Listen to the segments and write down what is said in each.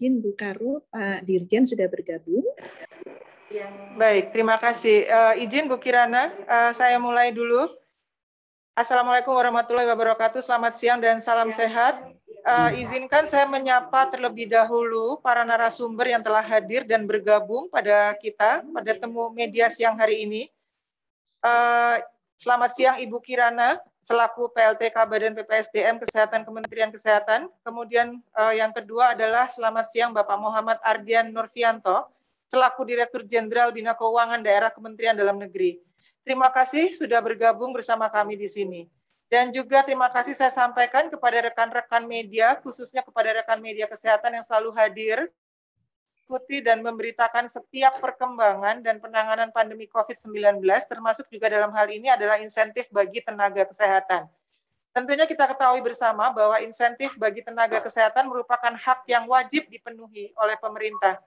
izin Bu Karu, Pak Dirjen sudah bergabung. Ya. Baik, terima kasih. Uh, izin Bu Kirana, uh, saya mulai dulu. Assalamualaikum warahmatullahi wabarakatuh. Selamat siang dan salam ya. sehat. Uh, izinkan saya menyapa terlebih dahulu para narasumber yang telah hadir dan bergabung pada kita pada temu media siang hari ini. Uh, selamat siang Ibu Kirana selaku PLTK Badan PPSDM Kesehatan Kementerian Kesehatan. Kemudian uh, yang kedua adalah selamat siang Bapak Muhammad Ardian Nurfianto selaku Direktur Jenderal Bina Keuangan Daerah Kementerian Dalam Negeri. Terima kasih sudah bergabung bersama kami di sini. Dan juga terima kasih saya sampaikan kepada rekan-rekan media, khususnya kepada rekan media kesehatan yang selalu hadir mengikuti dan memberitakan setiap perkembangan dan penanganan pandemi COVID-19, termasuk juga dalam hal ini adalah insentif bagi tenaga kesehatan. Tentunya kita ketahui bersama bahwa insentif bagi tenaga kesehatan merupakan hak yang wajib dipenuhi oleh pemerintah.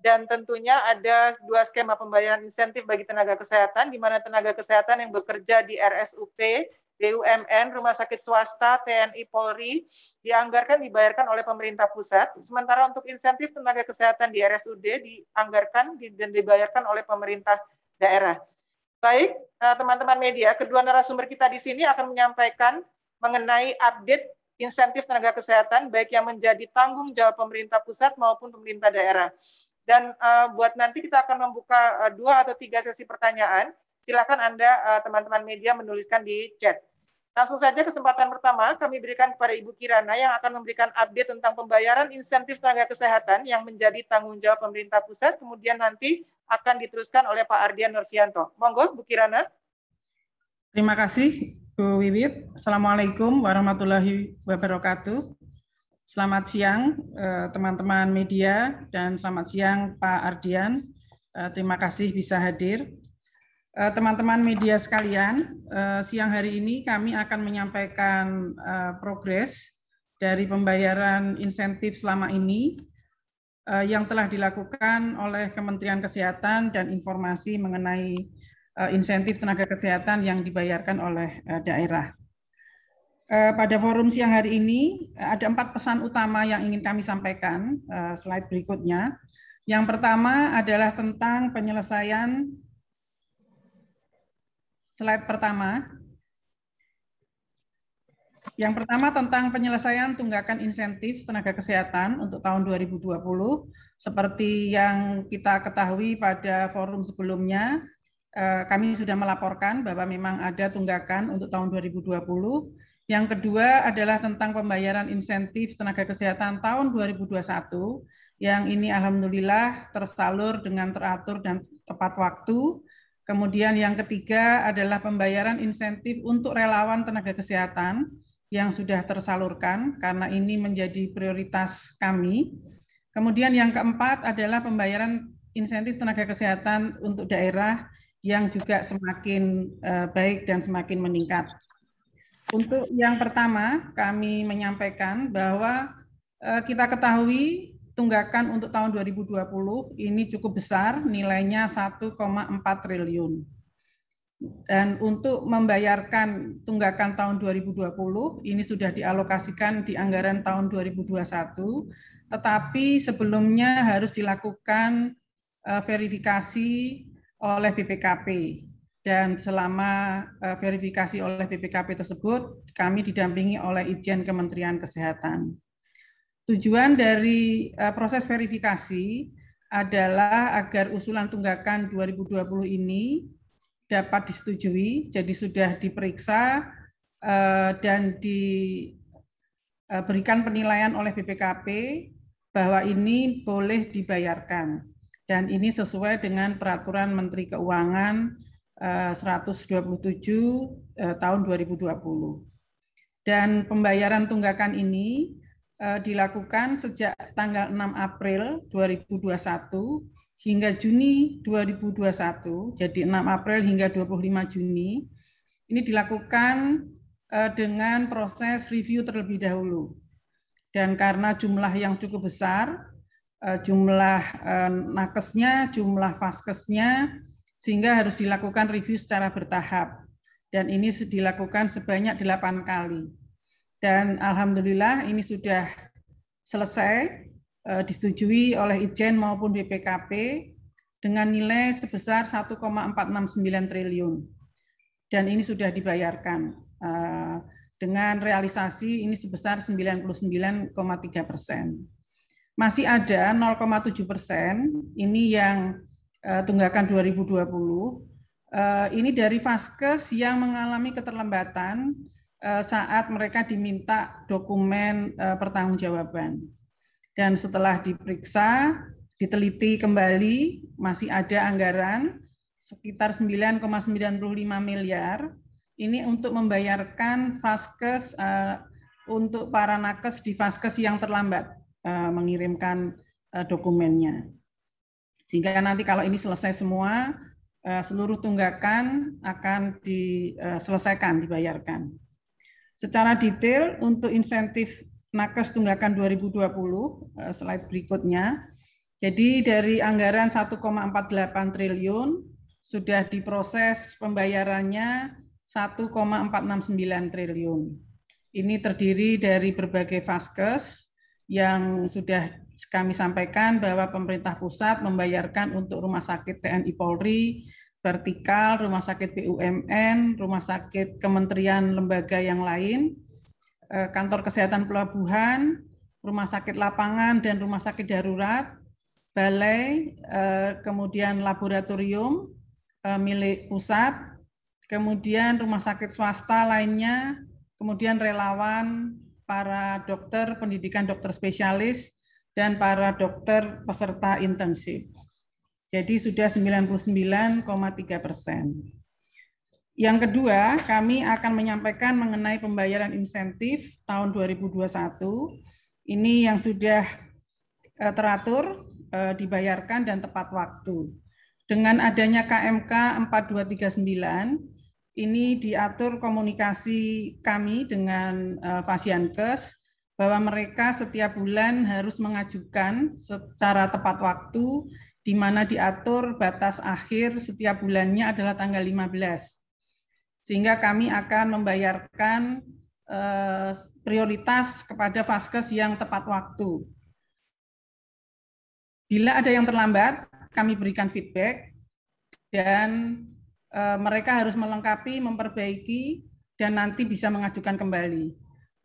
Dan tentunya ada dua skema pembayaran insentif bagi tenaga kesehatan, di mana tenaga kesehatan yang bekerja di RSUP BUMN, rumah sakit swasta, TNI, Polri dianggarkan dibayarkan oleh pemerintah pusat. Sementara untuk insentif tenaga kesehatan di RSUD dianggarkan dan dibayarkan oleh pemerintah daerah. Baik, eh, teman-teman media, kedua narasumber kita di sini akan menyampaikan mengenai update insentif tenaga kesehatan baik yang menjadi tanggung jawab pemerintah pusat maupun pemerintah daerah. Dan uh, buat nanti kita akan membuka uh, dua atau tiga sesi pertanyaan silakan Anda eh, teman-teman uh, media menuliskan di chat. Langsung saja kesempatan pertama kami berikan kepada Ibu Kirana yang akan memberikan update tentang pembayaran insentif tenaga kesehatan yang menjadi tanggung jawab pemerintah pusat, kemudian nanti akan diteruskan oleh Pak Ardian Nurfianto. Monggo, Bu Kirana. Terima kasih, Bu Wiwit. Assalamualaikum warahmatullahi wabarakatuh. Selamat siang eh, teman-teman media dan selamat siang Pak Ardian. Eh, terima kasih bisa hadir. Eh, teman-teman media sekalian, eh, siang hari ini kami akan menyampaikan eh, progres dari pembayaran insentif selama ini yang telah dilakukan oleh Kementerian Kesehatan dan informasi mengenai insentif tenaga kesehatan yang dibayarkan oleh daerah. Pada forum siang hari ini ada empat pesan utama yang ingin kami sampaikan, slide berikutnya. Yang pertama adalah tentang penyelesaian slide pertama. Yang pertama tentang penyelesaian tunggakan insentif tenaga kesehatan untuk tahun 2020. Seperti yang kita ketahui pada forum sebelumnya, eh, kami sudah melaporkan bahwa memang ada tunggakan untuk tahun 2020. Yang kedua adalah tentang pembayaran insentif tenaga kesehatan tahun 2021 yang ini alhamdulillah tersalur dengan teratur dan tepat waktu Kemudian yang ketiga adalah pembayaran insentif untuk relawan tenaga kesehatan yang sudah tersalurkan karena ini menjadi prioritas kami. Kemudian yang keempat adalah pembayaran insentif tenaga kesehatan untuk daerah yang juga semakin eh, baik dan semakin meningkat. Untuk yang pertama, kami menyampaikan bahwa eh, kita ketahui tunggakan untuk tahun 2020 ini cukup besar, nilainya 1,4 triliun. Dan untuk membayarkan tunggakan tahun 2020 ini sudah dialokasikan di anggaran tahun 2021, tetapi sebelumnya harus dilakukan e, verifikasi oleh BPKP. Dan selama e, verifikasi oleh BPKP tersebut, kami didampingi oleh Ijen Kementerian Kesehatan. Tujuan dari uh, proses verifikasi adalah agar usulan tunggakan 2020 ini dapat disetujui, jadi sudah diperiksa uh, dan diberikan eh, uh, penilaian oleh BPKP bahwa ini boleh dibayarkan. Dan ini sesuai dengan peraturan Menteri Keuangan 127 tahun 2020. Dan pembayaran tunggakan ini Eh, dilakukan sejak tanggal 6 April 2021 hingga Juni 2021, jadi 6 April hingga 25 Juni. Ini dilakukan eh, dengan proses review terlebih dahulu. Dan karena jumlah yang cukup besar, eh, jumlah nakesnya, jumlah vaskesnya, sehingga harus dilakukan review secara bertahap. Dan ini dilakukan sebanyak 8 kali dan alhamdulillah ini sudah selesai eh, disetujui oleh Ijen maupun BPKP dengan nilai sebesar 1,469 triliun. Dan ini sudah dibayarkan eh, dengan realisasi ini sebesar 99,3 persen. Masih ada 0,7 persen ini yang eh, tunggakan 2020. Ini dari Vaskes yang mengalami keterlambatan Eh, saat mereka diminta dokumen eh, pertanggungjawaban. Dan setelah diperiksa, diteliti kembali, masih ada anggaran sekitar 9,95 miliar. Ini untuk membayarkan faskes eh, untuk para nakes di faskes yang terlambat mengirimkan dokumennya. Sehingga nanti kalau ini selesai semua, seluruh tunggakan akan diselesaikan, dibayarkan secara detail untuk insentif nakes tunggakan 2020 eh, slide berikutnya. Jadi dari anggaran 1,48 triliun sudah diproses pembayarannya 1,469 triliun. Ini terdiri dari berbagai vaskes yang sudah kami sampaikan bahwa pemerintah pusat membayarkan untuk rumah sakit TNI Polri vertikal, rumah sakit BUMN, rumah sakit kementerian lembaga yang lain, eh, kantor kesehatan pelabuhan, rumah sakit lapangan dan rumah sakit darurat, balai, eh, kemudian laboratorium eh, milik pusat, kemudian rumah sakit swasta lainnya, kemudian relawan, para dokter pendidikan dokter spesialis, dan para dokter peserta intensif. Jadi sudah 99,3 persen. Yang kedua, kami akan menyampaikan mengenai pembayaran insentif tahun 2021. Ini yang sudah eh, teratur, eh, dibayarkan dan tepat waktu. Dengan adanya KMK 4239, ini diatur komunikasi kami dengan Fasiankes eh, bahwa mereka setiap bulan harus mengajukan secara tepat waktu di mana diatur batas akhir setiap bulannya adalah tanggal 15. Sehingga kami akan membayarkan eh, prioritas kepada vaskes yang tepat waktu. Bila ada yang terlambat, kami berikan feedback dan eh, mereka harus melengkapi, memperbaiki, dan nanti bisa mengajukan kembali.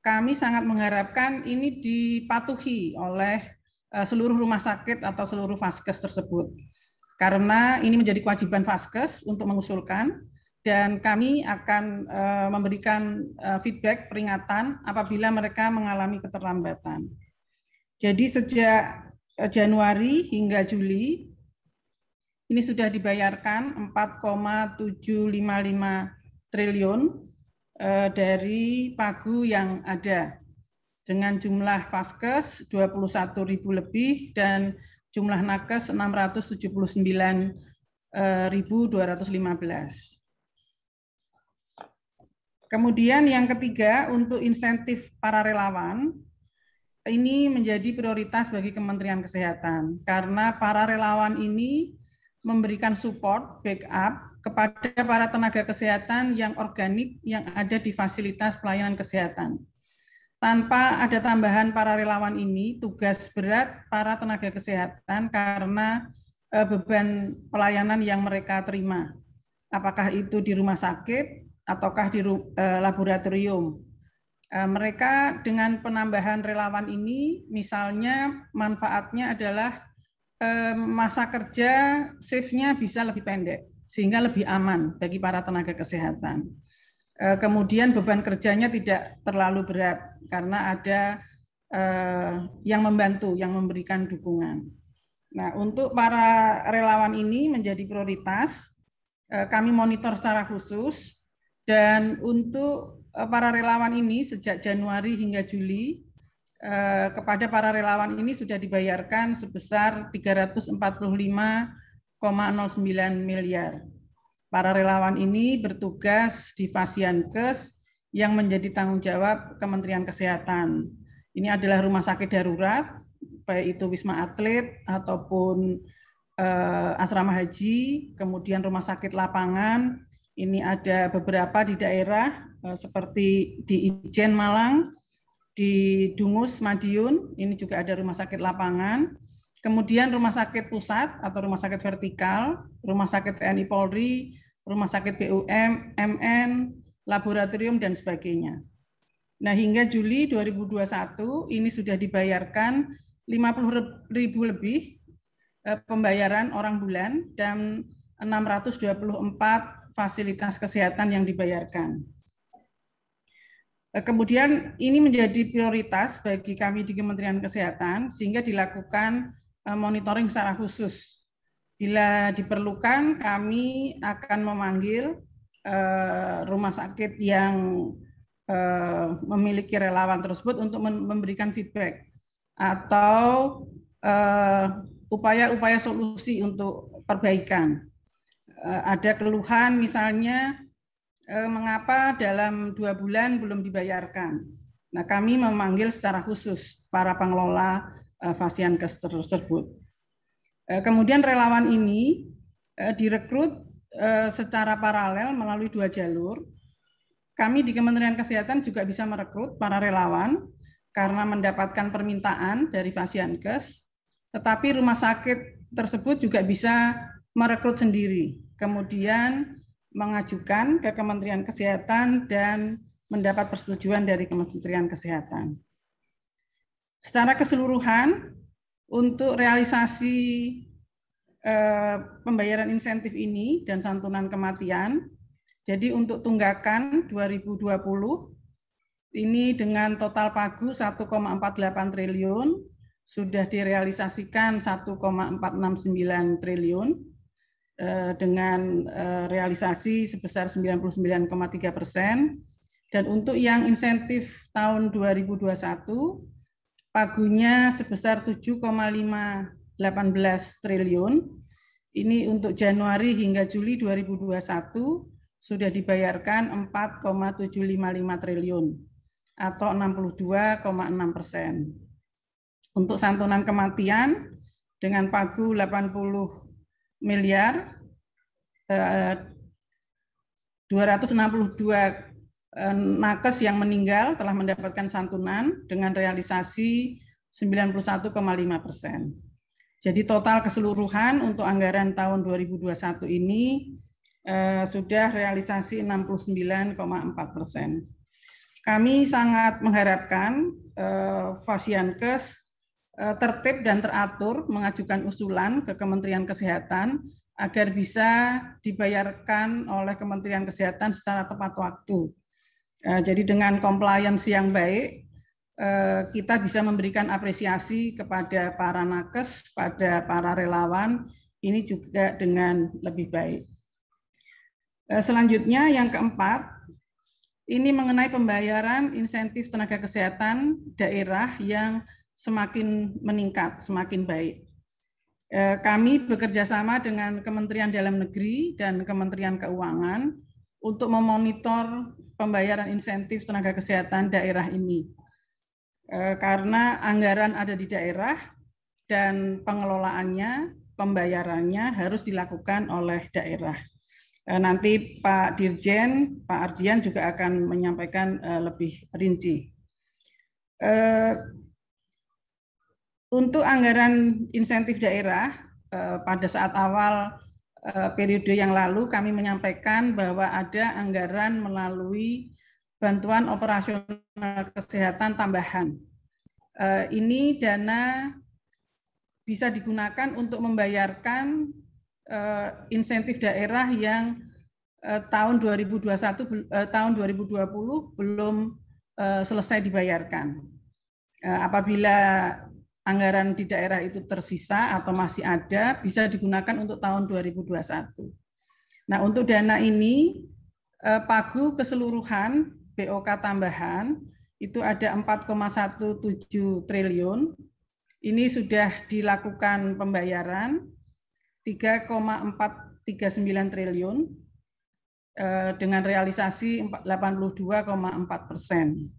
Kami sangat mengharapkan ini dipatuhi oleh Eh, seluruh rumah sakit atau seluruh vaskes tersebut. Karena ini menjadi kewajiban vaskes untuk mengusulkan dan kami akan eh, memberikan eh, feedback peringatan apabila mereka mengalami keterlambatan. Jadi sejak Januari hingga Juli ini sudah dibayarkan 4,755 triliun dari pagu yang ada dengan jumlah vaskes 21.000 lebih dan jumlah nakes 679.215. Eh, Kemudian yang ketiga untuk insentif para relawan ini menjadi prioritas bagi Kementerian Kesehatan karena para relawan ini memberikan support backup kepada para tenaga kesehatan yang organik yang ada di fasilitas pelayanan kesehatan. Tanpa ada tambahan para relawan ini, tugas berat para tenaga kesehatan karena eh, beban pelayanan yang mereka terima. Apakah itu di rumah sakit ataukah di eh, laboratorium. Eh, mereka dengan penambahan relawan ini, misalnya manfaatnya adalah masa kerja shift-nya bisa lebih pendek, sehingga lebih aman bagi para tenaga kesehatan. Eh, kemudian beban kerjanya tidak terlalu berat karena ada eh, yang membantu, yang memberikan dukungan. Nah, untuk para relawan ini menjadi prioritas, eh, kami monitor secara khusus dan untuk para relawan ini sejak Januari hingga Juli kepada para relawan ini sudah dibayarkan sebesar 345,09 miliar. Para relawan ini bertugas di Fasiankes yang menjadi tanggung jawab Kementerian Kesehatan. Ini adalah rumah sakit darurat, baik itu Wisma Atlet ataupun eh, asrama haji, kemudian rumah sakit lapangan. Ini ada beberapa di daerah eh, seperti di Ijen Malang, di Dungus Madiun, ini juga ada rumah sakit lapangan Kemudian rumah sakit pusat atau rumah sakit vertikal, rumah sakit TNI Polri, rumah sakit BUM, MN, laboratorium, dan sebagainya. Nah, hingga Juli 2021 ini sudah dibayarkan 50 ribu lebih eh, pembayaran orang bulan dan 624 fasilitas kesehatan yang dibayarkan. Eh, kemudian ini menjadi prioritas bagi kami di Kementerian Kesehatan sehingga dilakukan Eh, monitoring secara khusus. Bila diperlukan, kami akan memanggil eh, rumah sakit yang eh, memiliki relawan tersebut untuk memberikan feedback atau upaya-upaya solusi untuk perbaikan. Ada keluhan misalnya mengapa dalam dua bulan belum dibayarkan. Nah, kami memanggil secara khusus para pengelola Fasiankes eh, tersebut. Eh, kemudian relawan ini eh, direkrut secara paralel melalui dua jalur. Kami di Kementerian Kesehatan juga bisa merekrut para relawan karena mendapatkan permintaan dari Fasiankes, tetapi rumah sakit tersebut juga bisa merekrut sendiri, kemudian mengajukan ke Kementerian Kesehatan dan mendapat persetujuan dari Kementerian Kesehatan secara keseluruhan untuk realisasi eh, pembayaran insentif ini dan santunan kematian. Jadi untuk tunggakan 2020 ini dengan total pagu 1,48 triliun sudah direalisasikan 1,469 triliun eh, dengan eh, realisasi sebesar 99,3 persen. Dan untuk yang insentif tahun 2021 pagunya sebesar 7,518 triliun. Ini untuk Januari hingga Juli 2021 sudah dibayarkan 4,755 triliun atau 62,6 persen. Untuk santunan kematian dengan pagu 80 miliar, 262 eh, Eh, nakes yang meninggal telah mendapatkan santunan dengan realisasi 91,5 persen. Jadi total keseluruhan untuk anggaran tahun 2021 ini eh, sudah realisasi 69,4 persen. Kami sangat mengharapkan eh, Fasiankes eh, tertib dan teratur mengajukan usulan ke Kementerian Kesehatan agar bisa dibayarkan oleh Kementerian Kesehatan secara tepat waktu Eh, jadi dengan compliance yang baik, eh, kita bisa memberikan apresiasi kepada para nakes, pada para relawan, ini juga dengan lebih baik. Eh, selanjutnya yang keempat, ini mengenai pembayaran insentif tenaga kesehatan daerah yang semakin meningkat, semakin baik. Kami bekerja sama dengan Kementerian Dalam Negeri dan Kementerian Keuangan untuk memonitor pembayaran insentif tenaga kesehatan daerah ini. Eh, karena anggaran ada di daerah dan pengelolaannya, pembayarannya harus dilakukan oleh daerah. Eh, nanti Pak Dirjen, Pak Ardian juga akan menyampaikan eh, lebih rinci. Untuk anggaran insentif daerah, pada saat awal Eh, periode yang lalu kami menyampaikan bahwa ada anggaran melalui bantuan operasional kesehatan tambahan. Eh, ini dana bisa digunakan untuk membayarkan eh, insentif daerah yang tahun 2021 tahun 2020 belum selesai dibayarkan. Apabila anggaran di daerah itu tersisa atau masih ada bisa digunakan untuk tahun 2021. Nah, untuk dana ini eh, pagu keseluruhan BOK tambahan itu ada 4,17 triliun. Ini sudah dilakukan pembayaran 3,439 triliun eh, dengan realisasi 82,4 persen.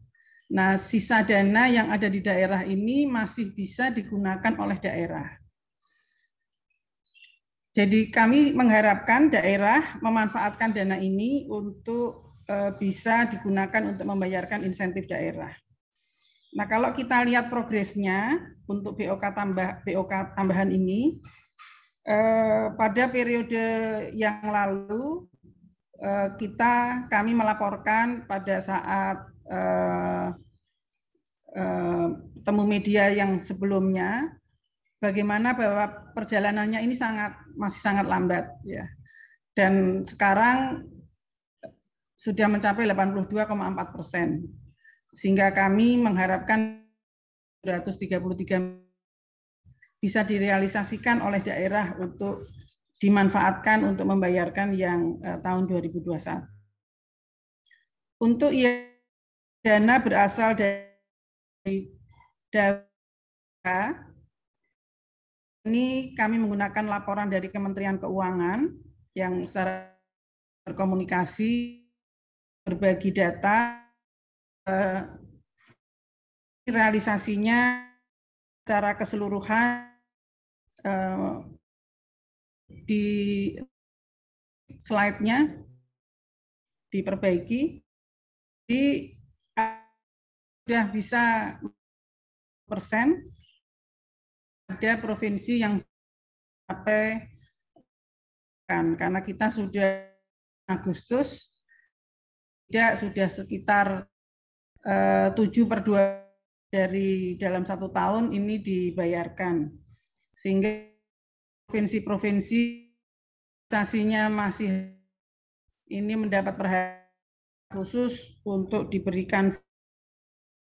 Nah, sisa dana yang ada di daerah ini masih bisa digunakan oleh daerah. Jadi kami mengharapkan daerah memanfaatkan dana ini untuk eh, bisa digunakan untuk membayarkan insentif daerah. Nah, kalau kita lihat progresnya untuk BOK tambah BOK tambahan ini eh, pada periode yang lalu eh, kita kami melaporkan pada saat Eh, eh, temu media yang sebelumnya, bagaimana bahwa perjalanannya ini sangat masih sangat lambat, ya. Dan sekarang sudah mencapai 82,4 persen, sehingga kami mengharapkan 133 bisa direalisasikan oleh daerah untuk dimanfaatkan untuk membayarkan yang eh, tahun 2021. Untuk yang dana berasal dari data ini kami menggunakan laporan dari Kementerian Keuangan yang secara berkomunikasi berbagi data eh, realisasinya secara keseluruhan eh, di slide-nya diperbaiki. di sudah bisa persen ada provinsi yang sampai kan karena kita sudah Agustus tidak sudah sekitar eh, tujuh per dua dari dalam satu tahun ini dibayarkan sehingga provinsi-provinsi stasinya masih ini mendapat perhatian khusus untuk diberikan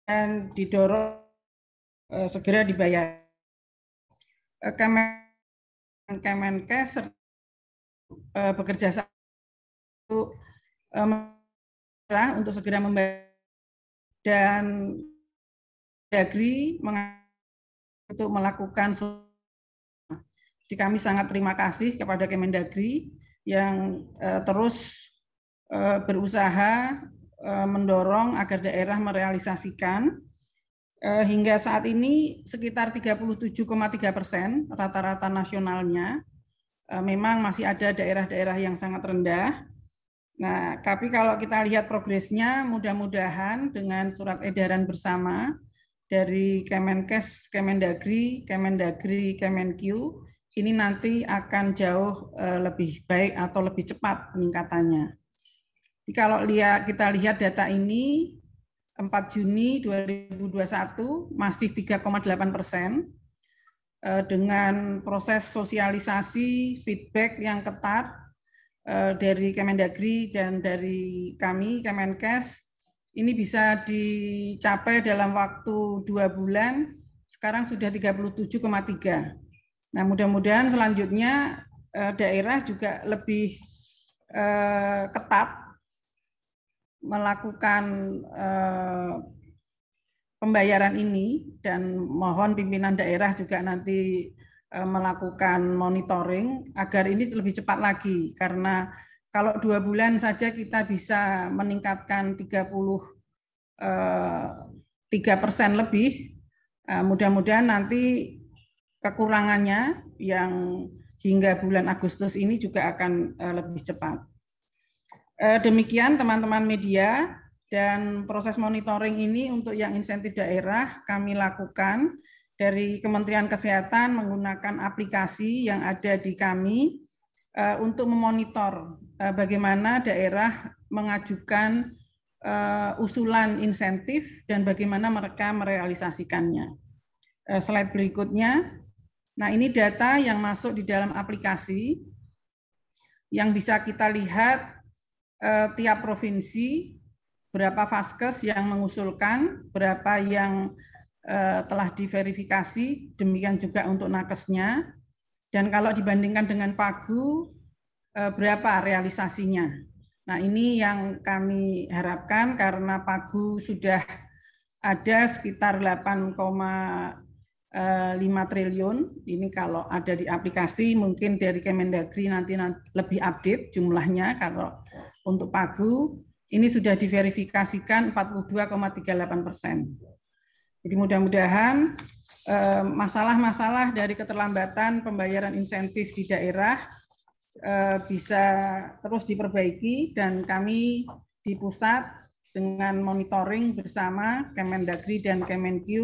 dan didorong uh, segera dibayar. Eh, Kemen Kemenkes eh, bekerja sama untuk, untuk segera membayar dan Dagri untuk melakukan jadi kami sangat terima kasih kepada Kemendagri yang uh, terus uh, berusaha Eh, mendorong agar daerah merealisasikan eh, hingga saat ini sekitar 37,3 persen rata-rata nasionalnya. Eh, memang masih ada daerah-daerah yang sangat rendah. Nah, tapi kalau kita lihat progresnya, mudah-mudahan dengan surat edaran bersama dari Kemenkes, Kemendagri, Kemendagri, Kemenq, ini nanti akan jauh lebih baik atau lebih cepat peningkatannya. Jadi kalau lihat kita lihat data ini 4 Juni 2021 masih 3,8 persen eh, dengan proses sosialisasi feedback yang ketat eh, dari Kemendagri dan dari kami Kemenkes ini bisa dicapai dalam waktu dua bulan sekarang sudah 37,3. Nah, mudah-mudahan selanjutnya eh, daerah juga lebih ketat melakukan eh, pembayaran ini dan mohon pimpinan daerah juga nanti eh, melakukan monitoring agar ini lebih cepat lagi karena kalau dua bulan saja kita bisa meningkatkan 30 eh, tiga persen lebih. Mudah-mudahan nanti kekurangannya yang hingga bulan Agustus ini juga akan lebih cepat. Eh, demikian teman-teman media dan proses monitoring ini untuk yang insentif daerah kami lakukan dari Kementerian Kesehatan menggunakan aplikasi yang ada di kami eh, untuk memonitor eh, bagaimana daerah mengajukan usulan insentif dan bagaimana mereka merealisasikannya. Slide berikutnya. Nah, ini data yang masuk di dalam aplikasi yang bisa kita lihat eh, tiap provinsi berapa vaskes yang mengusulkan, berapa yang eh, telah diverifikasi, demikian juga untuk nakesnya. Dan kalau dibandingkan dengan pagu, eh, berapa realisasinya. Nah ini yang kami harapkan karena pagu sudah ada sekitar 8,5 eh, triliun. Ini kalau ada di aplikasi mungkin dari Kemendagri nanti, nanti lebih update jumlahnya kalau untuk pagu, ini sudah diverifikasikan 42,38 persen. Jadi mudah-mudahan eh, masalah-masalah dari keterlambatan pembayaran insentif di daerah eh, bisa terus diperbaiki dan kami di pusat dengan monitoring bersama Kemendagri dan Kemenq eh,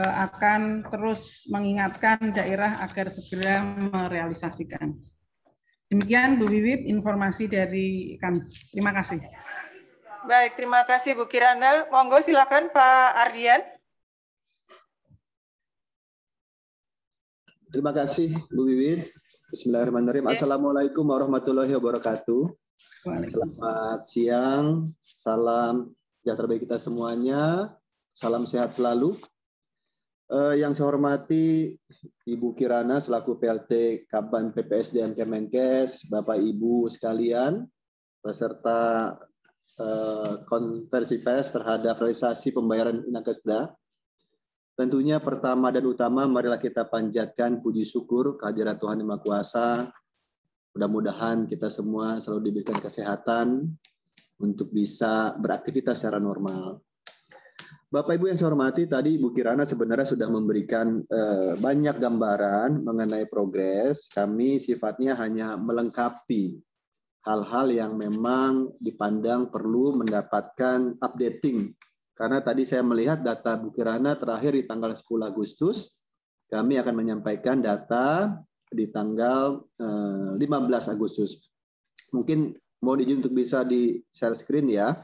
akan terus mengingatkan daerah agar segera merealisasikan. Demikian Bu Wiwit informasi dari kami. Terima kasih. Baik, terima kasih Bu Kirana. Monggo silakan Pak Ardian. Terima kasih Bu Wiwit. Bismillahirrahmanirrahim. Ya. Assalamualaikum warahmatullahi wabarakatuh. Selamat siang, salam sejahtera bagi kita semuanya, salam sehat selalu. Eh, yang saya hormati Ibu Kirana selaku PLT Kaban PPSDM Kemenkes, Bapak Ibu sekalian, peserta eh, konversi pers terhadap realisasi pembayaran Inakesda. Tentunya pertama dan utama marilah kita panjatkan puji syukur kehadiran Tuhan Yang Maha Kuasa. Mudah-mudahan kita semua selalu diberikan kesehatan untuk bisa beraktivitas secara normal. Bapak Ibu yang saya hormati, tadi Bu Kirana sebenarnya sudah memberikan eh, banyak gambaran mengenai progres. Kami sifatnya hanya melengkapi hal-hal yang memang dipandang perlu mendapatkan updating. Karena tadi saya melihat data Bu Kirana terakhir di tanggal 10 Agustus, kami akan menyampaikan data di tanggal 15 eh, Agustus. Mungkin mau diizin untuk bisa di share screen ya.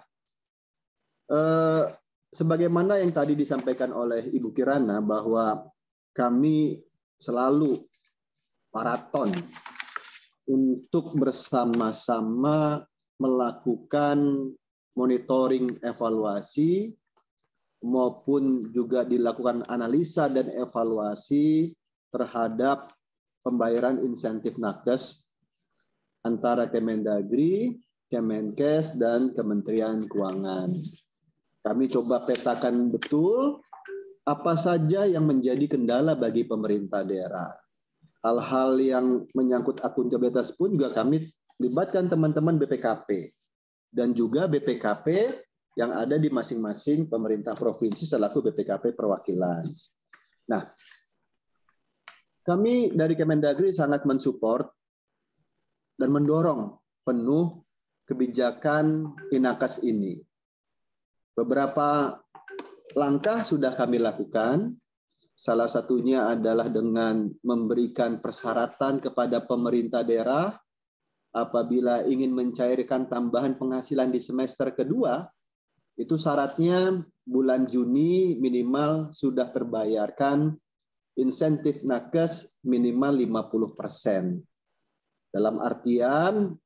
Eh, sebagaimana yang tadi disampaikan oleh Ibu Kirana bahwa kami selalu maraton untuk bersama-sama melakukan monitoring evaluasi maupun juga dilakukan analisa dan evaluasi terhadap pembayaran insentif nakes antara Kemendagri, Kemenkes, dan Kementerian Keuangan kami coba petakan betul apa saja yang menjadi kendala bagi pemerintah daerah. Hal-hal yang menyangkut akuntabilitas pun juga kami libatkan teman-teman BPKP dan juga BPKP yang ada di masing-masing pemerintah provinsi selaku BPKP perwakilan. Nah, kami dari Kemendagri sangat mensupport dan mendorong penuh kebijakan Inakas ini. Beberapa langkah sudah kami lakukan. Salah satunya adalah dengan memberikan persyaratan kepada pemerintah daerah apabila ingin mencairkan tambahan penghasilan di semester kedua, itu syaratnya bulan Juni minimal sudah terbayarkan insentif nakes minimal 50%. Dalam artian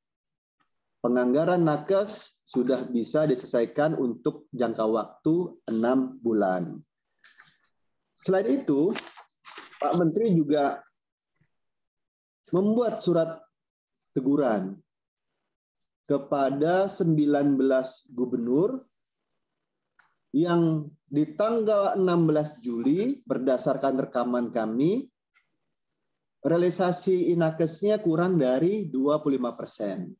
Penganggaran nakes sudah bisa diselesaikan untuk jangka waktu enam bulan. Selain itu, Pak Menteri juga membuat surat teguran kepada 19 gubernur yang di tanggal 16 Juli berdasarkan rekaman kami realisasi inakesnya kurang dari 25 persen.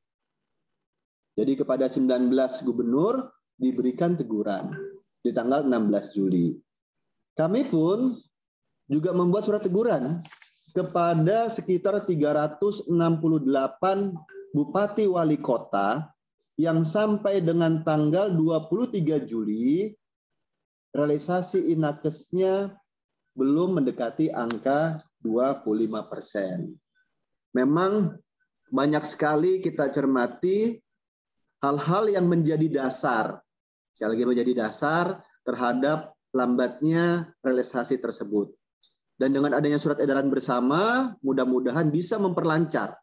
Jadi kepada 19 gubernur diberikan teguran di tanggal 16 Juli. Kami pun juga membuat surat teguran kepada sekitar 368 bupati wali kota yang sampai dengan tanggal 23 Juli realisasi inakesnya belum mendekati angka 25 persen. Memang banyak sekali kita cermati hal-hal yang menjadi dasar, sekali lagi menjadi dasar terhadap lambatnya realisasi tersebut. Dan dengan adanya surat edaran bersama, mudah-mudahan bisa memperlancar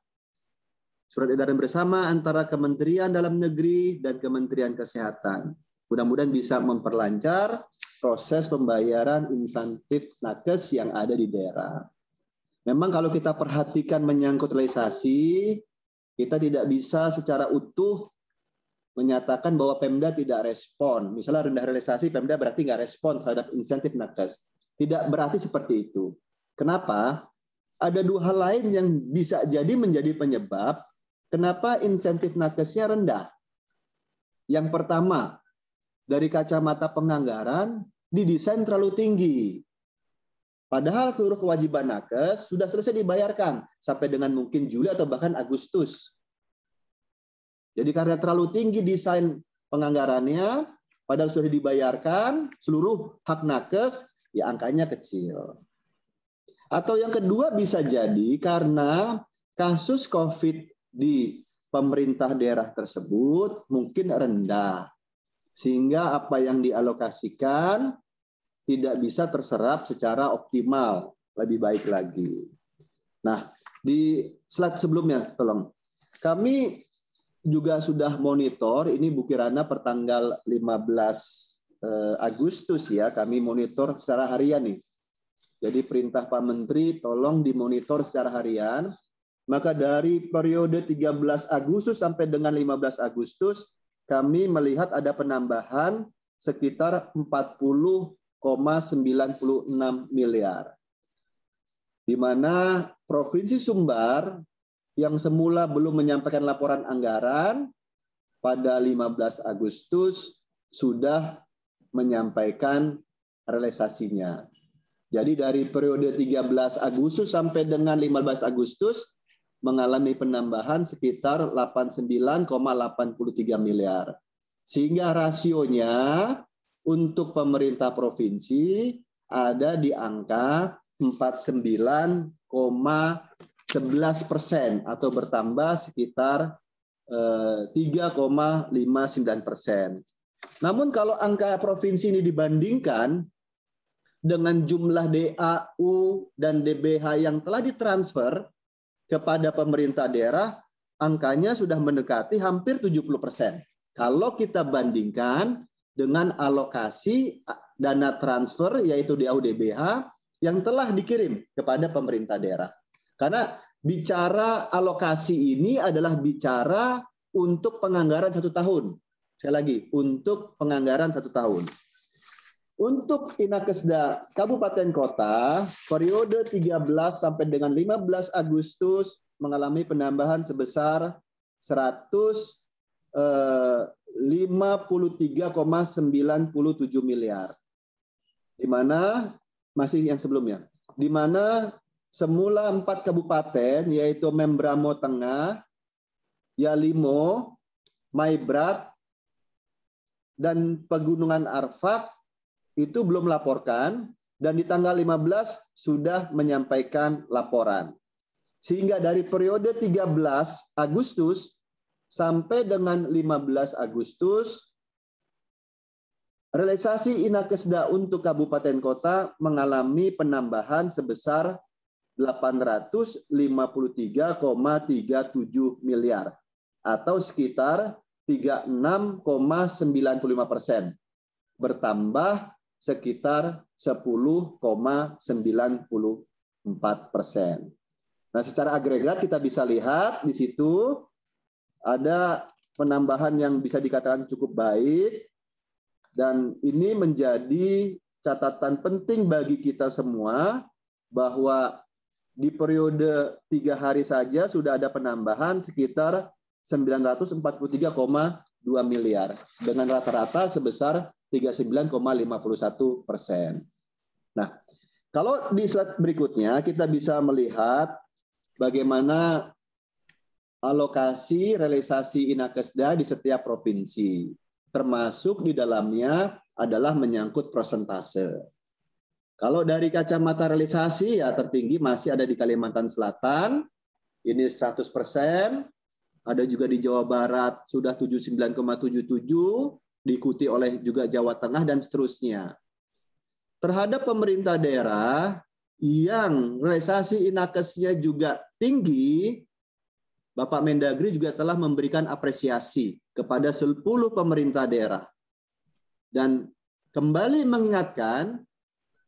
surat edaran bersama antara Kementerian Dalam Negeri dan Kementerian Kesehatan. Mudah-mudahan bisa memperlancar proses pembayaran insentif nakes yang ada di daerah. Memang kalau kita perhatikan menyangkut realisasi, kita tidak bisa secara utuh menyatakan bahwa Pemda tidak respon. Misalnya rendah realisasi, Pemda berarti nggak respon terhadap insentif nakes. Tidak berarti seperti itu. Kenapa? Ada dua hal lain yang bisa jadi menjadi penyebab kenapa insentif nakesnya rendah. Yang pertama, dari kacamata penganggaran, didesain terlalu tinggi. Padahal seluruh kewajiban nakes sudah selesai dibayarkan sampai dengan mungkin Juli atau bahkan Agustus. Jadi karena terlalu tinggi desain penganggarannya, padahal sudah dibayarkan seluruh hak nakes, ya angkanya kecil. Atau yang kedua bisa jadi karena kasus COVID di pemerintah daerah tersebut mungkin rendah. Sehingga apa yang dialokasikan tidak bisa terserap secara optimal, lebih baik lagi. Nah, di slide sebelumnya tolong. Kami juga sudah monitor ini Bukirana per pertanggal 15 eh, Agustus ya kami monitor secara harian nih. Jadi perintah Pak Menteri tolong dimonitor secara harian. Maka dari periode 13 Agustus sampai dengan 15 Agustus kami melihat ada penambahan sekitar 40,96 miliar. Di mana Provinsi Sumbar yang semula belum menyampaikan laporan anggaran pada 15 Agustus sudah menyampaikan realisasinya. Jadi dari periode 13 Agustus sampai dengan 15 Agustus mengalami penambahan sekitar 89,83 miliar. Sehingga rasionya untuk pemerintah provinsi ada di angka 11% atau bertambah sekitar 3,59 eh, persen. Namun kalau angka provinsi ini dibandingkan dengan jumlah DAU dan DBH yang telah ditransfer kepada pemerintah daerah, angkanya sudah mendekati hampir 70 persen. Kalau kita bandingkan dengan alokasi dana transfer yaitu DAU DBH yang telah dikirim kepada pemerintah daerah. Karena bicara alokasi ini adalah bicara untuk penganggaran satu tahun. Saya lagi, untuk penganggaran satu tahun. Untuk Inakesda Kabupaten Kota, periode 13 sampai dengan 15 Agustus mengalami penambahan sebesar 153,97 eh, miliar. Di mana masih yang sebelumnya. Di mana semula empat kabupaten yaitu Membramo Tengah, Yalimo, Maibrat, dan Pegunungan Arfak itu belum laporkan dan di tanggal 15 sudah menyampaikan laporan. Sehingga dari periode 13 Agustus sampai dengan 15 Agustus realisasi inakesda untuk kabupaten kota mengalami penambahan sebesar 853,37 miliar atau sekitar 36,95 persen bertambah sekitar 10,94 persen. Nah, secara agregat kita bisa lihat di situ ada penambahan yang bisa dikatakan cukup baik dan ini menjadi catatan penting bagi kita semua bahwa di periode tiga hari saja sudah ada penambahan sekitar 943,2 miliar dengan rata-rata sebesar 39,51 persen. Nah, kalau di slide berikutnya kita bisa melihat bagaimana alokasi realisasi inakesda di setiap provinsi, termasuk di dalamnya adalah menyangkut persentase. Kalau dari kacamata realisasi ya tertinggi masih ada di Kalimantan Selatan, ini 100 persen, ada juga di Jawa Barat sudah 79,77, diikuti oleh juga Jawa Tengah dan seterusnya. Terhadap pemerintah daerah yang realisasi inakesnya juga tinggi, Bapak Mendagri juga telah memberikan apresiasi kepada 10 pemerintah daerah. Dan kembali mengingatkan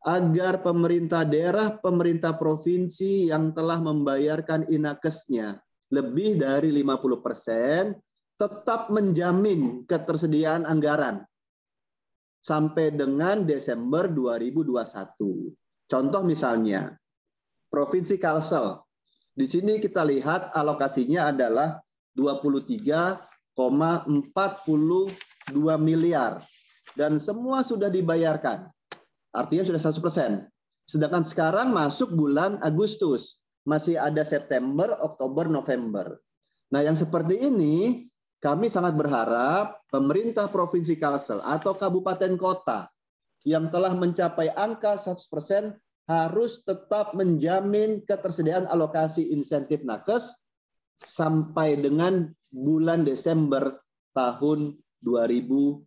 agar pemerintah daerah, pemerintah provinsi yang telah membayarkan inakesnya lebih dari 50 persen tetap menjamin ketersediaan anggaran sampai dengan Desember 2021. Contoh misalnya, Provinsi Kalsel. Di sini kita lihat alokasinya adalah 23,42 miliar. Dan semua sudah dibayarkan Artinya sudah 100%. Sedangkan sekarang masuk bulan Agustus, masih ada September, Oktober, November. Nah, yang seperti ini kami sangat berharap pemerintah Provinsi Kalsel atau kabupaten kota yang telah mencapai angka 100% harus tetap menjamin ketersediaan alokasi insentif nakes sampai dengan bulan Desember tahun 2021.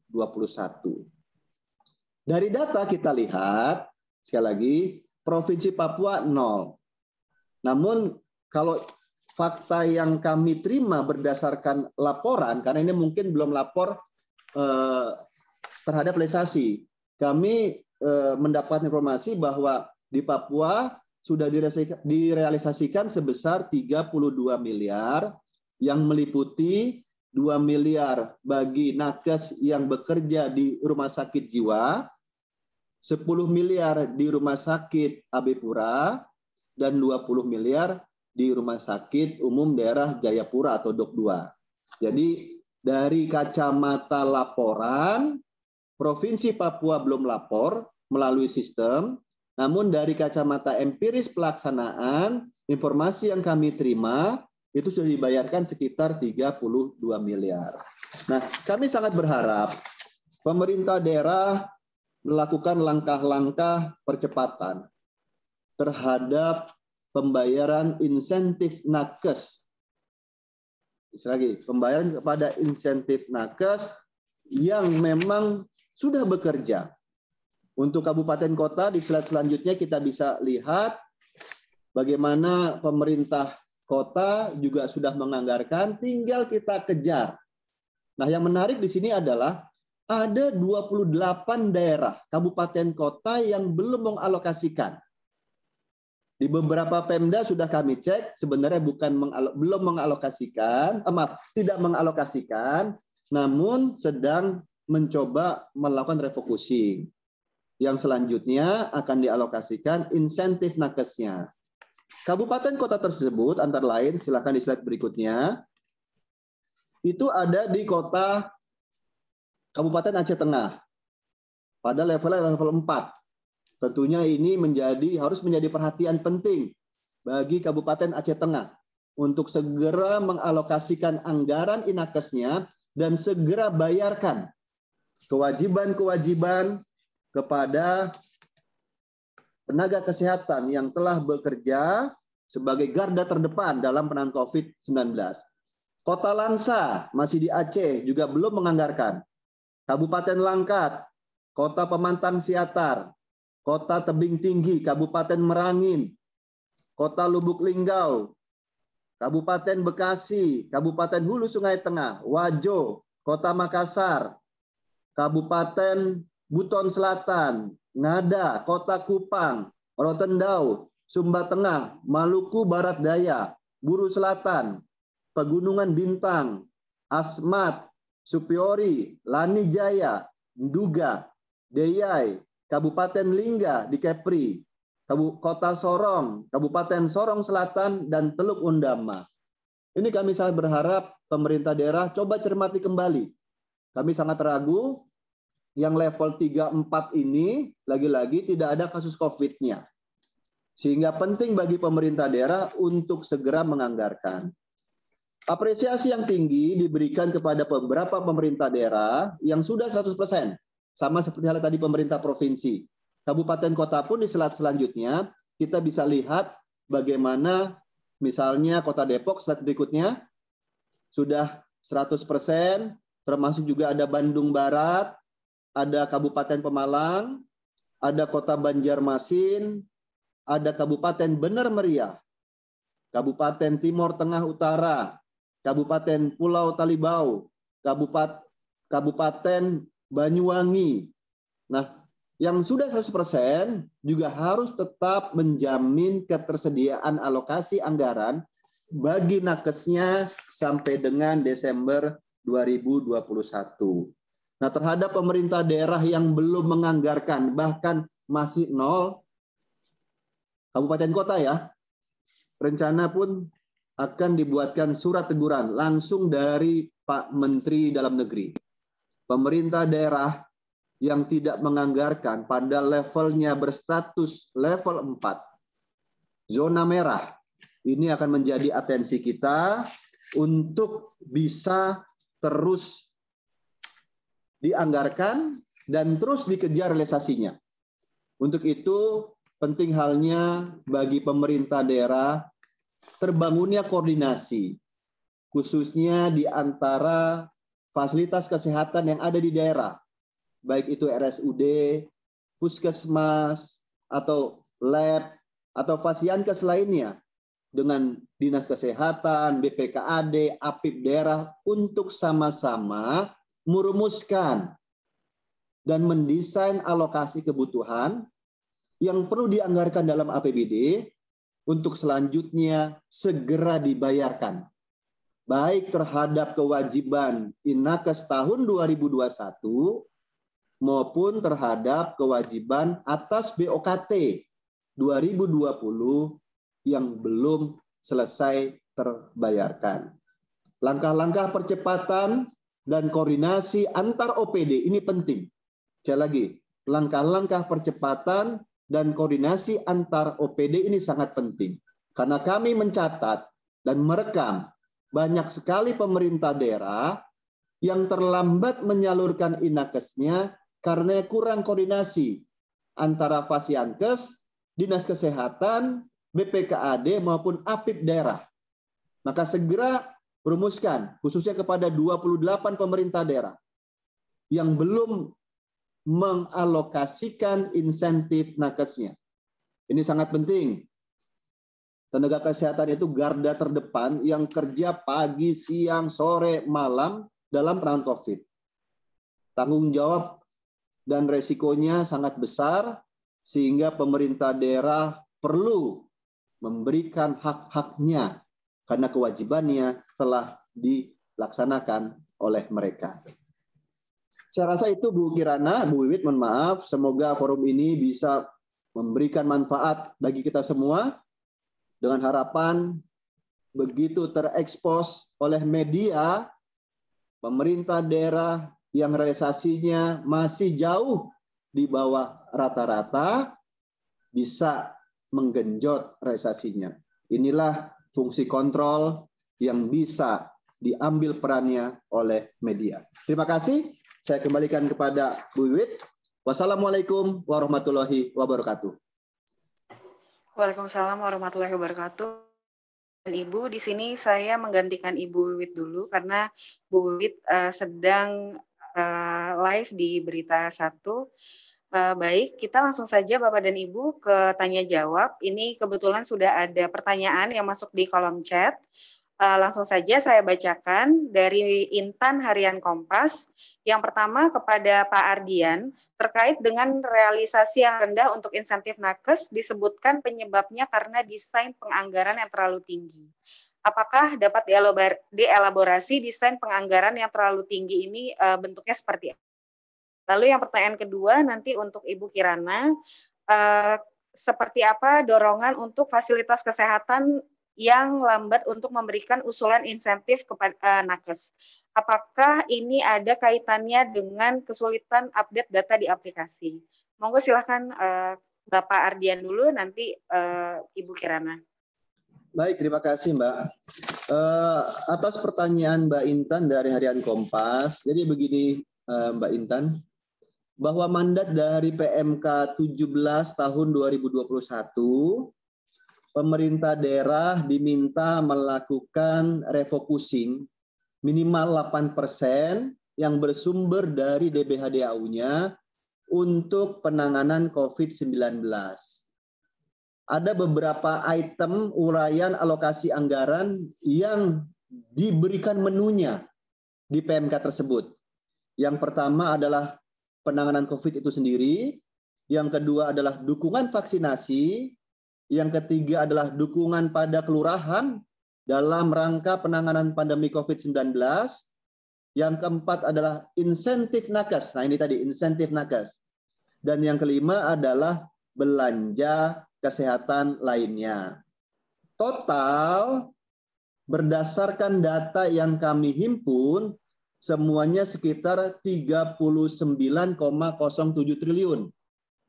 Dari data kita lihat, sekali lagi, Provinsi Papua nol. Namun kalau fakta yang kami terima berdasarkan laporan, karena ini mungkin belum lapor eh, terhadap lesasi, kami eh, mendapat informasi bahwa di Papua sudah direalisasikan sebesar 32 miliar yang meliputi 2 miliar bagi nakes yang bekerja di rumah sakit jiwa, 10 miliar di rumah sakit AB Pura, dan 20 miliar di rumah sakit umum daerah Jayapura atau DOK 2. Jadi dari kacamata laporan, Provinsi Papua belum lapor melalui sistem, namun dari kacamata empiris pelaksanaan, informasi yang kami terima, itu sudah dibayarkan sekitar 32 miliar. Nah, kami sangat berharap pemerintah daerah melakukan langkah-langkah percepatan terhadap pembayaran insentif nakes. Lagi, pembayaran kepada insentif nakes yang memang sudah bekerja. Untuk kabupaten kota di slide selanjutnya kita bisa lihat bagaimana pemerintah kota juga sudah menganggarkan, tinggal kita kejar. Nah, yang menarik di sini adalah ada 28 daerah, kabupaten kota yang belum mengalokasikan. Di beberapa Pemda sudah kami cek, sebenarnya bukan mengalok, belum mengalokasikan, eh, maaf, tidak mengalokasikan, namun sedang mencoba melakukan refocusing. Yang selanjutnya akan dialokasikan insentif nakesnya. Kabupaten kota tersebut antara lain silakan di slide berikutnya. Itu ada di kota Kabupaten Aceh Tengah pada level level 4. Tentunya ini menjadi harus menjadi perhatian penting bagi Kabupaten Aceh Tengah untuk segera mengalokasikan anggaran inakesnya dan segera bayarkan kewajiban-kewajiban kepada tenaga kesehatan yang telah bekerja sebagai garda terdepan dalam penanganan COVID-19. Kota Langsa masih di Aceh juga belum menganggarkan. Kabupaten Langkat, Kota Pemantang Siatar, Kota Tebing Tinggi, Kabupaten Merangin, Kota Lubuk Linggau, Kabupaten Bekasi, Kabupaten Hulu Sungai Tengah, Wajo, Kota Makassar, Kabupaten Buton Selatan, Ngada, Kota Kupang, Rotendau, Sumba Tengah, Maluku Barat Daya, Buru Selatan, Pegunungan Bintang, Asmat, Supiori, Lani Jaya, Nduga, Deyai, Kabupaten Lingga di Kepri, Kota Sorong, Kabupaten Sorong Selatan, dan Teluk Undama. Ini kami sangat berharap pemerintah daerah coba cermati kembali. Kami sangat ragu yang level 3 4 ini lagi-lagi tidak ada kasus Covid-nya. Sehingga penting bagi pemerintah daerah untuk segera menganggarkan. Apresiasi yang tinggi diberikan kepada beberapa pemerintah daerah yang sudah 100%. Sama seperti hal tadi pemerintah provinsi. Kabupaten kota pun di selat selanjutnya kita bisa lihat bagaimana misalnya kota Depok slide berikutnya sudah 100% termasuk juga ada Bandung Barat ada Kabupaten Pemalang, ada Kota Banjarmasin, ada Kabupaten Bener Meriah, Kabupaten Timur Tengah Utara, Kabupaten Pulau Talibau, Kabupat, Kabupaten Banyuwangi. Nah, yang sudah 100% juga harus tetap menjamin ketersediaan alokasi anggaran bagi nakesnya sampai dengan Desember 2021. Nah, terhadap pemerintah daerah yang belum menganggarkan bahkan masih nol kabupaten kota ya. Rencana pun akan dibuatkan surat teguran langsung dari Pak Menteri Dalam Negeri. Pemerintah daerah yang tidak menganggarkan pada levelnya berstatus level 4 zona merah. Ini akan menjadi atensi kita untuk bisa terus dianggarkan, dan terus dikejar realisasinya. Untuk itu, penting halnya bagi pemerintah daerah terbangunnya koordinasi, khususnya di antara fasilitas kesehatan yang ada di daerah, baik itu RSUD, puskesmas, atau lab, atau fasiankes lainnya, dengan Dinas Kesehatan, BPKAD, APIP daerah untuk sama-sama merumuskan dan mendesain alokasi kebutuhan yang perlu dianggarkan dalam APBD untuk selanjutnya segera dibayarkan. Baik terhadap kewajiban Inakes tahun 2021 maupun terhadap kewajiban atas BOKT 2020 yang belum selesai terbayarkan. Langkah-langkah percepatan dan koordinasi antar OPD ini penting. Sekali lagi, langkah-langkah percepatan dan koordinasi antar OPD ini sangat penting. Karena kami mencatat dan merekam banyak sekali pemerintah daerah yang terlambat menyalurkan inakesnya karena kurang koordinasi antara Fasiankes, Dinas Kesehatan, BPKAD maupun APIP daerah. Maka segera rumuskan khususnya kepada 28 pemerintah daerah yang belum mengalokasikan insentif nakesnya. Ini sangat penting. Tenaga kesehatan itu garda terdepan yang kerja pagi, siang, sore, malam dalam perang COVID. Tanggung jawab dan resikonya sangat besar sehingga pemerintah daerah perlu memberikan hak-haknya karena kewajibannya telah dilaksanakan oleh mereka. Saya rasa itu Bu Kirana, Bu Wiwit, mohon maaf. Semoga forum ini bisa memberikan manfaat bagi kita semua dengan harapan begitu terekspos oleh media, pemerintah daerah yang realisasinya masih jauh di bawah rata-rata bisa menggenjot realisasinya. Inilah fungsi kontrol yang bisa diambil perannya oleh media. Terima kasih. Saya kembalikan kepada Bu Wiwit. Wassalamualaikum warahmatullahi wabarakatuh. Waalaikumsalam warahmatullahi wabarakatuh. Ibu, di sini saya menggantikan Ibu Wiwit dulu karena Bu Wiwit uh, sedang uh, live di Berita Satu. Uh, baik, kita langsung saja Bapak dan Ibu ke tanya jawab. Ini kebetulan sudah ada pertanyaan yang masuk di kolom chat. Uh, langsung saja saya bacakan dari Intan Harian Kompas. Yang pertama kepada Pak Ardian, terkait dengan realisasi yang rendah untuk insentif nakes disebutkan penyebabnya karena desain penganggaran yang terlalu tinggi. Apakah dapat dielaborasi desain penganggaran yang terlalu tinggi ini uh, bentuknya seperti apa? Lalu yang pertanyaan kedua nanti untuk Ibu Kirana, uh, seperti apa dorongan untuk fasilitas kesehatan yang lambat untuk memberikan usulan insentif kepada uh, nakes. Apakah ini ada kaitannya dengan kesulitan update data di aplikasi? Monggo silahkan uh, eh, Bapak Ardian dulu, nanti uh, Ibu Kirana. Baik, terima kasih Mbak. Uh, atas pertanyaan Mbak Intan dari Harian Kompas, jadi begini uh, Mbak Intan, bahwa mandat dari PMK 17 tahun 2021 pemerintah daerah diminta melakukan refocusing minimal 8% yang bersumber dari DBHDAU-nya untuk penanganan COVID-19. Ada beberapa item uraian alokasi anggaran yang diberikan menunya di PMK tersebut. Yang pertama adalah penanganan COVID itu sendiri, yang kedua adalah dukungan vaksinasi, yang ketiga adalah dukungan pada kelurahan dalam rangka penanganan pandemi COVID-19. Yang keempat adalah insentif nakes. Nah, ini tadi insentif nakes. Dan yang kelima adalah belanja kesehatan lainnya. Total berdasarkan data yang kami himpun semuanya sekitar 39,07 triliun.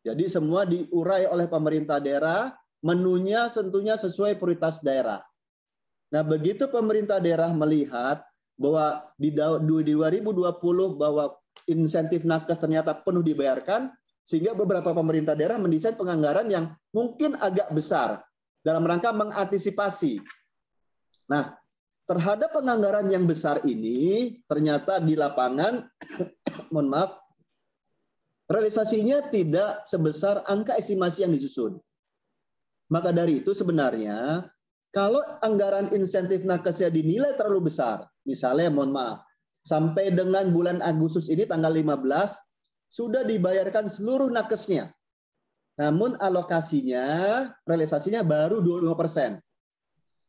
Jadi semua diurai oleh pemerintah daerah menunya tentunya sesuai prioritas daerah. Nah, begitu pemerintah daerah melihat bahwa di 2020 bahwa insentif nakes ternyata penuh dibayarkan, sehingga beberapa pemerintah daerah mendesain penganggaran yang mungkin agak besar dalam rangka mengantisipasi. Nah, terhadap penganggaran yang besar ini ternyata di lapangan, mohon maaf, realisasinya tidak sebesar angka estimasi yang disusun. Maka dari itu sebenarnya kalau anggaran insentif nakesnya dinilai terlalu besar, misalnya mohon maaf, sampai dengan bulan Agustus ini tanggal 15 sudah dibayarkan seluruh nakesnya. Namun alokasinya, realisasinya baru 25%.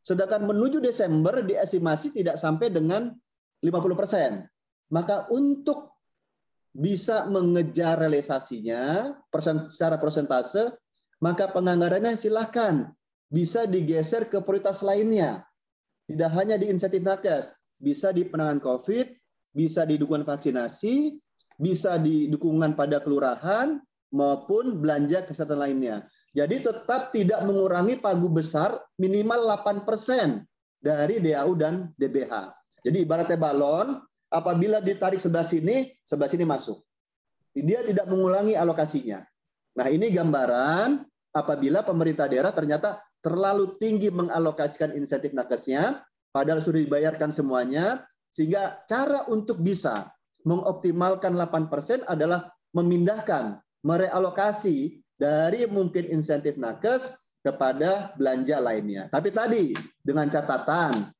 Sedangkan menuju Desember diestimasi tidak sampai dengan 50%. Maka untuk bisa mengejar realisasinya secara persentase maka penganggarannya silahkan bisa digeser ke prioritas lainnya. Tidak hanya di insentif nakes, bisa di penanganan COVID, bisa di dukungan vaksinasi, bisa di dukungan pada kelurahan, maupun belanja kesehatan lainnya. Jadi tetap tidak mengurangi pagu besar minimal 8% dari DAU dan DBH. Jadi ibaratnya balon, apabila ditarik sebelah sini, sebelah sini masuk. Dia tidak mengulangi alokasinya. Nah, ini gambaran apabila pemerintah daerah ternyata terlalu tinggi mengalokasikan insentif nakesnya, padahal sudah dibayarkan semuanya, sehingga cara untuk bisa mengoptimalkan 8% adalah memindahkan, merealokasi dari mungkin insentif nakes kepada belanja lainnya. Tapi tadi dengan catatan,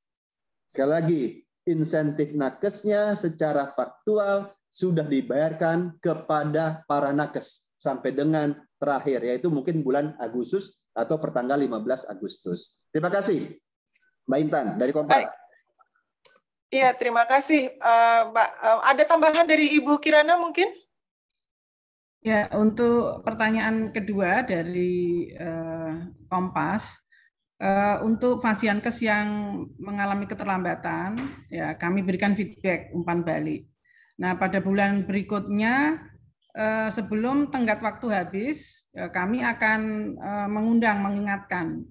sekali lagi, insentif nakesnya secara faktual sudah dibayarkan kepada para nakes sampai dengan terakhir, yaitu mungkin bulan Agustus atau pertanggal 15 Agustus. Terima kasih. Mbak Intan, dari Kompas. Iya, terima kasih, uh, Mbak. Uh, ada tambahan dari Ibu Kirana mungkin? Ya, untuk pertanyaan kedua dari uh, Kompas, uh, untuk pasien kes yang mengalami keterlambatan, ya kami berikan feedback umpan balik. Nah, pada bulan berikutnya Eh, sebelum tenggat waktu habis, eh, kami akan eh, mengundang, mengingatkan,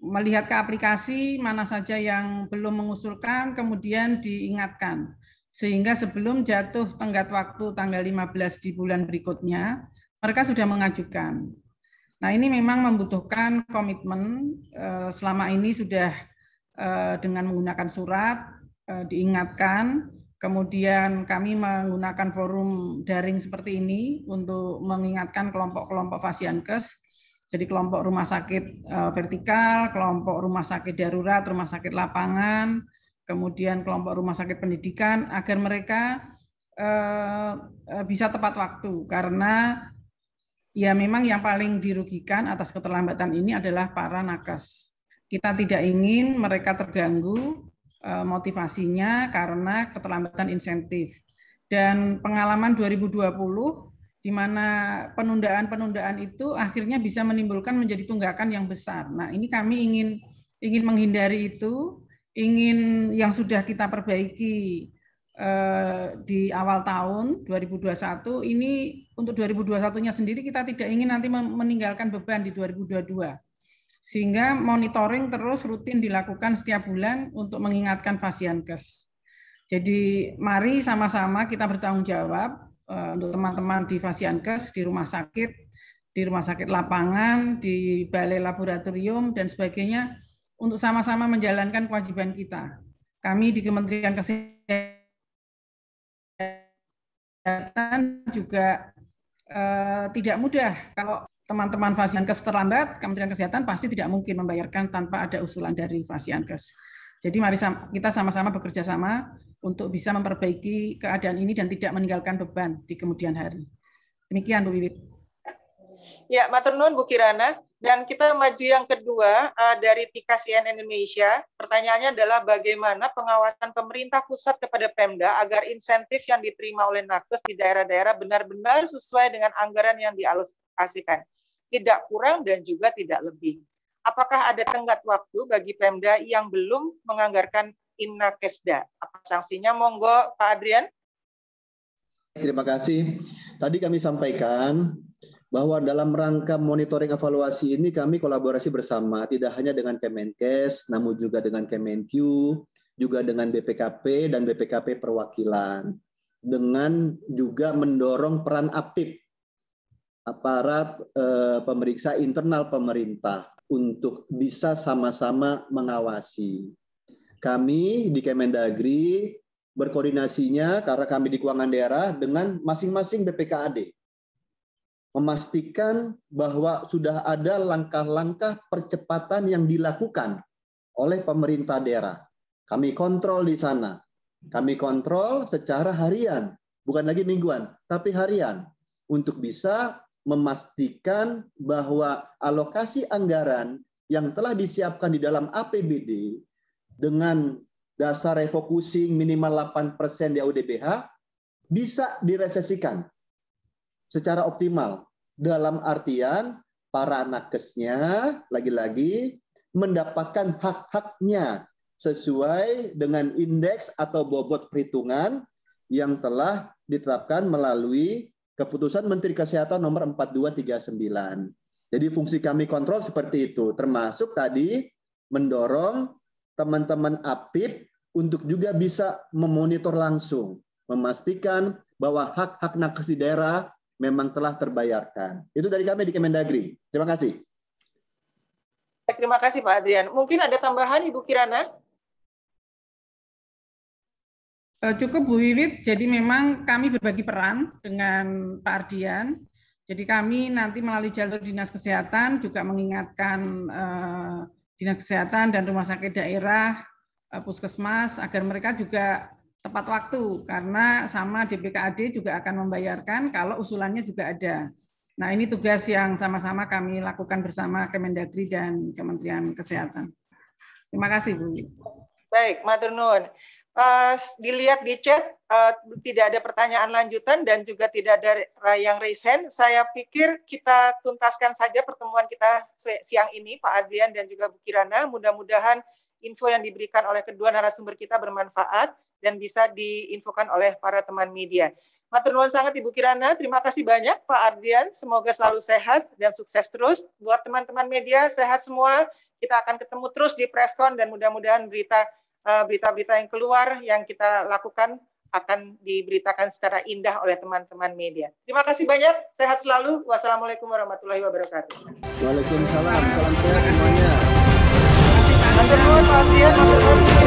melihat ke aplikasi mana saja yang belum mengusulkan, kemudian diingatkan. Sehingga sebelum jatuh tenggat waktu tanggal 15 di bulan berikutnya, mereka sudah mengajukan. Nah ini memang membutuhkan komitmen, selama ini sudah dengan menggunakan surat, diingatkan, Kemudian kami menggunakan forum daring seperti ini untuk mengingatkan kelompok-kelompok fasiankes, jadi kelompok rumah sakit eh, vertikal, kelompok rumah sakit darurat, rumah sakit lapangan, kemudian kelompok rumah sakit pendidikan, agar mereka eh, eh, bisa tepat waktu. Karena ya memang yang paling dirugikan atas keterlambatan ini adalah para nakes. Kita tidak ingin mereka terganggu Eh, motivasinya karena keterlambatan insentif. Dan pengalaman 2020 di mana penundaan-penundaan itu akhirnya bisa menimbulkan menjadi tunggakan yang besar. Nah, ini kami ingin ingin menghindari itu, ingin yang sudah kita perbaiki eh, di awal tahun 2021 ini untuk 2021-nya sendiri kita tidak ingin nanti meninggalkan beban di 2022. Sehingga monitoring terus rutin dilakukan setiap bulan untuk mengingatkan Fasiankes. Jadi mari sama-sama kita bertanggung jawab eh, untuk teman-teman di Fasiankes, di rumah sakit, di rumah sakit lapangan, di balai laboratorium, dan sebagainya, untuk sama-sama menjalankan kewajiban kita. Kami di Kementerian Kesehatan juga eh, tidak mudah kalau teman-teman Fasiankes terlambat, Kementerian Kesehatan pasti tidak mungkin membayarkan tanpa ada usulan dari Fasiankes. Jadi mari kita sama-sama bekerja sama untuk bisa memperbaiki keadaan ini dan tidak meninggalkan beban di kemudian hari. Demikian Bu Wiwit. Ya, Maternun Bu Kirana. Dan kita maju yang kedua eh, dari Tika CNN Indonesia. Pertanyaannya adalah bagaimana pengawasan pemerintah pusat kepada Pemda agar insentif yang diterima oleh nakes di daerah-daerah benar-benar sesuai dengan anggaran yang dialokasikan tidak kurang dan juga tidak lebih. Apakah ada tenggat waktu bagi Pemda yang belum menganggarkan Inna Kesda? Apa sanksinya? Monggo Pak Adrian. Terima kasih. Tadi kami sampaikan bahwa dalam rangka monitoring evaluasi ini kami kolaborasi bersama tidak hanya dengan Kemenkes namun juga dengan Kemenq juga dengan BPKP dan BPKP perwakilan dengan juga mendorong peran APIP aparat eh, pemeriksa internal pemerintah untuk bisa sama-sama mengawasi. Kami di Kemendagri berkoordinasinya karena kami di keuangan daerah dengan masing-masing BPKAD memastikan bahwa sudah ada langkah-langkah percepatan yang dilakukan oleh pemerintah daerah. Kami kontrol di sana. Kami kontrol secara harian, bukan lagi mingguan, tapi harian untuk bisa memastikan bahwa alokasi anggaran yang telah disiapkan di dalam APBD dengan dasar refocusing minimal 8% di AUDBH bisa diresesikan secara optimal. Dalam artian para nakesnya lagi-lagi mendapatkan hak-haknya sesuai dengan indeks atau bobot perhitungan yang telah ditetapkan melalui Keputusan Menteri Kesehatan nomor 4239. Jadi fungsi kami kontrol seperti itu, termasuk tadi mendorong teman-teman APIP untuk juga bisa memonitor langsung, memastikan bahwa hak-hak nakes di daerah memang telah terbayarkan. Itu dari kami di Kemendagri. Terima kasih. Terima kasih Pak Adrian. Mungkin ada tambahan Ibu Kirana? Eh, cukup Bu Wiwit, jadi memang kami berbagi peran dengan Pak Ardian. Jadi kami nanti melalui jalur Dinas Kesehatan juga mengingatkan eh, Dinas Kesehatan dan rumah sakit daerah, eh, puskesmas, agar mereka juga tepat waktu karena sama DPKAD juga akan membayarkan kalau usulannya juga ada. Nah, ini tugas yang sama-sama kami lakukan bersama Kemendagri dan Kementerian Kesehatan. Terima kasih, Bu. Baik, Matur uh, dilihat di chat uh, tidak ada pertanyaan lanjutan dan juga tidak ada yang raise saya pikir kita tuntaskan saja pertemuan kita siang ini, Pak Adrian dan juga Bu Kirana. Mudah-mudahan info yang diberikan oleh kedua narasumber kita bermanfaat dan bisa diinfokan oleh para teman media. Matur nuwun sangat Ibu Kirana, terima kasih banyak Pak Ardian. semoga selalu sehat dan sukses terus. Buat teman-teman media, sehat semua. Kita akan ketemu terus di preskon dan mudah-mudahan berita Eh, berita-berita yang keluar yang kita lakukan akan diberitakan secara indah oleh teman-teman media. Terima kasih banyak, sehat selalu. Wassalamualaikum warahmatullahi wabarakatuh. Waalaikumsalam, salam sehat semuanya. Terima kasih,